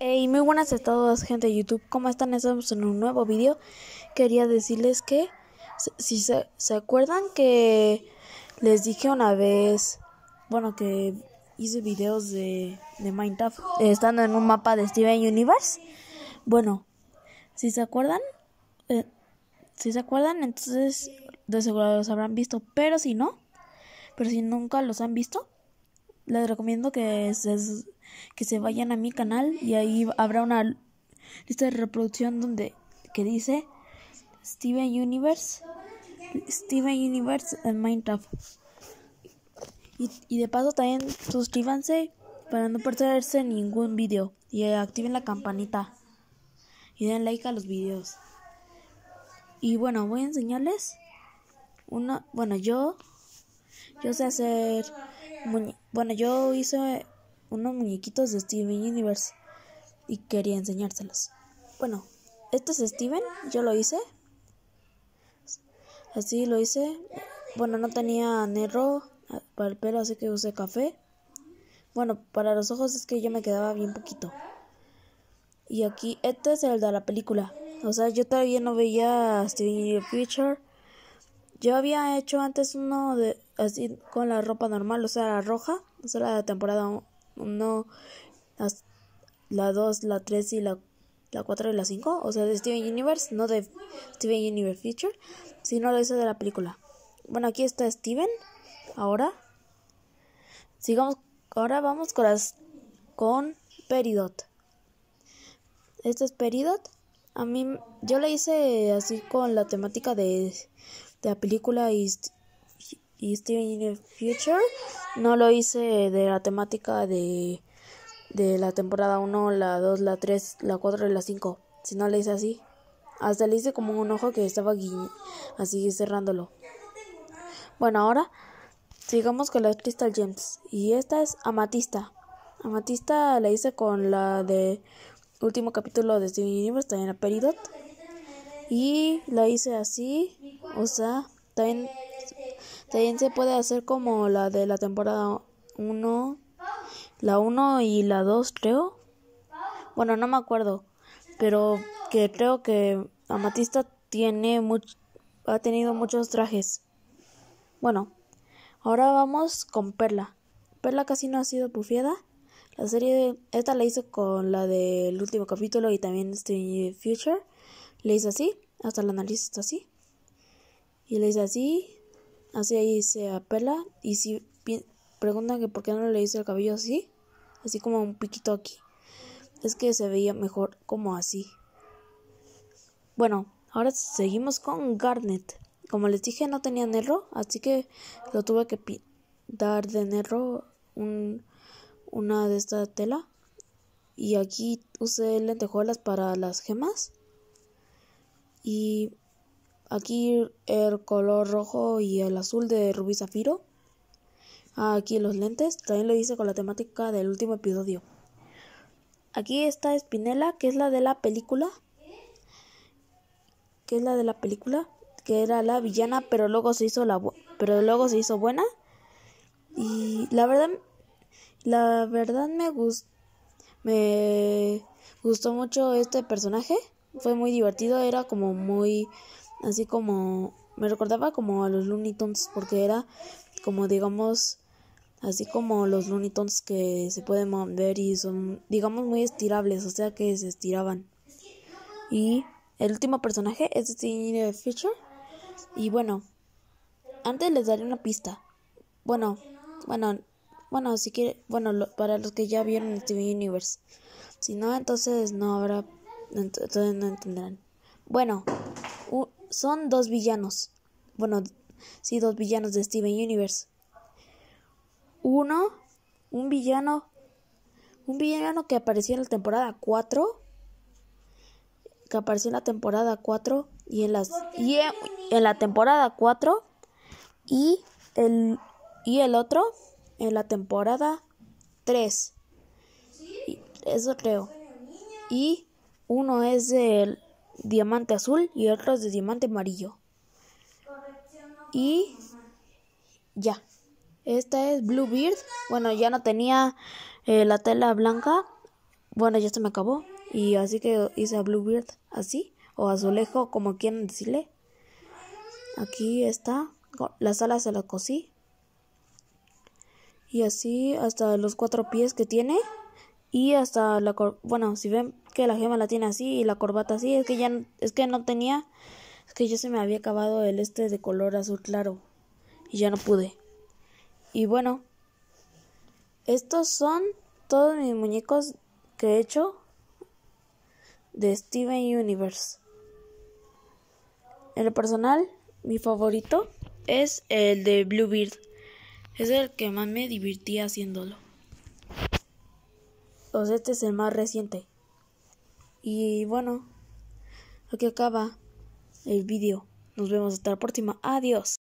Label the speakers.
Speaker 1: Hey, muy buenas a todos, gente de YouTube. ¿Cómo están? Estamos en un nuevo video. Quería decirles que, si se, acuerdan que les dije una vez, bueno, que hice videos de, de Minecraft eh, estando en un mapa de Steven Universe. Bueno, si se acuerdan, eh, si se acuerdan, entonces de seguro los habrán visto. Pero si no, pero si nunca los han visto, les recomiendo que se que se vayan a mi canal y ahí habrá una lista de reproducción donde que dice Steven Universe, Steven Universe en Minecraft. Y, de paso también suscríbanse para no perderse ningún video y activen la campanita y den like a los videos. Y bueno, voy a enseñarles una, bueno, yo yo sé hacer bueno, yo hice unos muñequitos de Steven Universe y quería enseñárselos. Bueno, este es Steven, yo lo hice. Así lo hice. Bueno, no tenía negro para el pelo, así que usé café. Bueno, para los ojos es que yo me quedaba bien poquito. Y aquí, este es el de la película. O sea, yo todavía no veía Steven Universe. Yo había hecho antes uno de así con la ropa normal, o sea, la roja, o sea, la temporada no la 2, la 3 y la, la 4 y la 5, o sea, de Steven Universe, no de Steven Universe Feature, sino lo hice de la película. Bueno, aquí está Steven. Ahora sigamos ahora vamos con con Peridot. Este es Peridot. A mí yo le hice así con la temática de, de la película y y Steven Universe Future. No lo hice de la temática de, la temporada 1, la 2, la 3, la 4 y la 5. Si no le hice así. Hasta le hice como un ojo que estaba así cerrándolo. Bueno, ahora sigamos con las Crystal Gems. Y esta es Amatista. Amatista la hice con la de último capítulo de Steven Universe, también la Peridot. Y la hice así, o sea, también también se puede hacer como la de la temporada 1, la 1 y la 2 creo. Bueno, no me acuerdo, pero que creo que Amatista tiene ha tenido muchos trajes. Bueno, ahora vamos con Perla. Perla casi no ha sido pufiada. La serie, esta la hice con la del último capítulo y también Street Future. Le hice así, hasta la nariz está así. Y le hice así, Así ahí se apela y si preguntan que por qué no le hice el cabello así, así como un piquito aquí. Es que se veía mejor como así. Bueno, ahora seguimos con Garnet. Como les dije, no tenía negro, así que lo tuve que pintar de negro una de esta tela. Y aquí usé lentejuelas para las gemas. Y Aquí el color rojo y el azul de rubí zafiro. Aquí los lentes. También lo hice con la temática del último episodio. Aquí está Espinela, que es la de la película. Que es la de la película. Que era la villana, pero luego se hizo la pero luego se hizo buena. Y la verdad, la verdad me gustó. Me gustó mucho este personaje. Fue muy divertido. Era como muy así como me recordaba como a los Looney Tunes porque era como digamos así como los Looney Tunes que se pueden mover y son digamos muy estirables, o sea que se estiraban. Y el último personaje es Steven Fisher y bueno, antes les daré una pista. Bueno, bueno, bueno, si quiere, bueno, para los que ya vieron Steven Universe. Si no, entonces no habrá entonces no entenderán. Bueno, son dos villanos. Bueno, sí, dos villanos de Steven Universe. Uno, un villano. Un villano que apareció en la temporada 4. Que apareció en la temporada 4 y en las e, en, la temporada 4 y el y el otro en la temporada 3. eso creo. Y uno es del diamante azul y otros de diamante amarillo. Y ya. Esta es Bluebeard. Bueno, ya no tenía eh, la tela blanca. Bueno, ya se me acabó. Y así que hice a Bluebeard así. O azulejo, como quieran decirle. Aquí está. Las alas se las cosí. Y así hasta los cuatro pies que tiene y hasta la corbata, bueno si ven que la gema la tiene así y la corbata así es que ya es que no tenía es que ya se me había acabado el este de color azul claro y ya no pude y bueno estos son todos mis muñecos que he hecho de Steven Universe en lo personal mi favorito es el de Bluebeard es el que más me divertía haciéndolo pues este es el más reciente. Y bueno, aquí acaba el vídeo. Nos vemos hasta la próxima. Adiós.